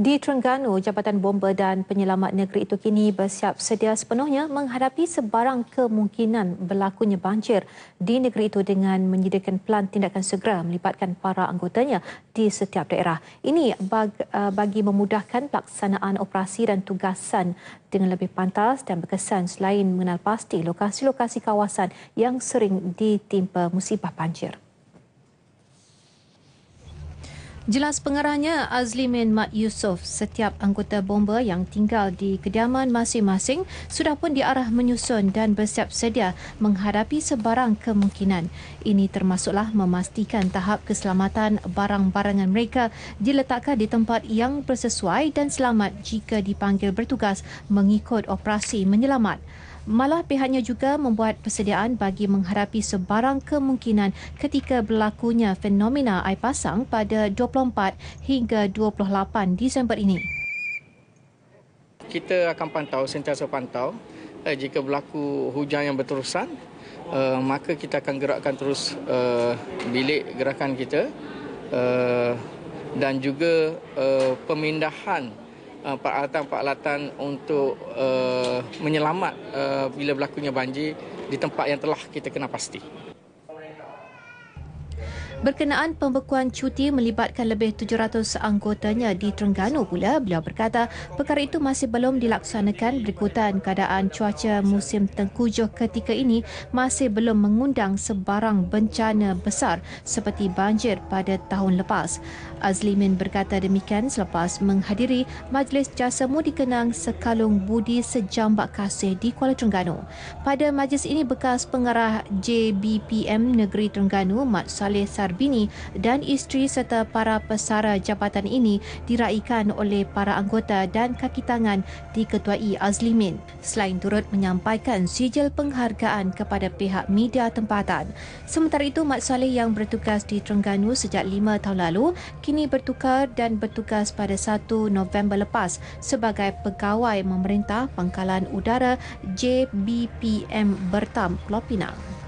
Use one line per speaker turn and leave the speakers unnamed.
Di Terengganu, Jabatan Bomba dan Penyelamat Negeri itu kini bersiap sedia sepenuhnya menghadapi sebarang kemungkinan berlakunya banjir di negeri itu dengan menyediakan pelan tindakan segera melibatkan para anggotanya di setiap daerah. Ini eh, bagi memudahkan pelaksanaan operasi dan tugasan dengan lebih pantas dan berkesan selain mengenal pasti lokasi-lokasi kawasan yang sering ditimpa musibah banjir. Jelas pengarahnya Azlimin Mat Yusof, setiap anggota bomba yang tinggal di kediaman masing-masing sudah pun diarah menyusun dan bersiap sedia menghadapi sebarang kemungkinan. Ini termasuklah memastikan tahap keselamatan barang-barangan mereka diletakkan di tempat yang bersesuai dan selamat jika dipanggil bertugas mengikut operasi menyelamat malah pihaknya juga membuat persediaan bagi mengharapi sebarang kemungkinan ketika berlakunya fenomena air pasang pada 24 hingga 28 Disember ini.
Kita akan pantau, sentiasa pantau eh, jika berlaku hujan yang berterusan eh, maka kita akan gerakkan terus eh, bilik gerakan kita eh, dan juga eh, pemindahan Eh, peralatan-peralatan untuk uh, menyelamat uh, bila berlakunya banjir di tempat yang telah kita kena pasti.
Berkenaan pembekuan cuti melibatkan lebih 700 anggotanya di Terengganu pula, beliau berkata perkara itu masih belum dilaksanakan berikutan keadaan cuaca musim tengkujuh ketika ini masih belum mengundang sebarang bencana besar seperti banjir pada tahun lepas. Azlimin berkata demikian selepas menghadiri majlis jasa jasamu kenang Sekalung Budi Sejambak Kasih di Kuala Terengganu. Pada majlis ini bekas pengarah JBPM Negeri Terengganu Mat Saleh Sarbini dan isteri serta para pesara jabatan ini diraikan oleh para anggota dan kakitangan diketuai Azlimin. Selain turut menyampaikan sijil penghargaan kepada pihak media tempatan. Sementara itu, Mat Saleh yang bertugas di Terengganu sejak lima tahun lalu, kini bertukar dan bertugas pada 1 November lepas sebagai pegawai memerintah Pangkalan Udara JBPM Bertam Pulau Pinang.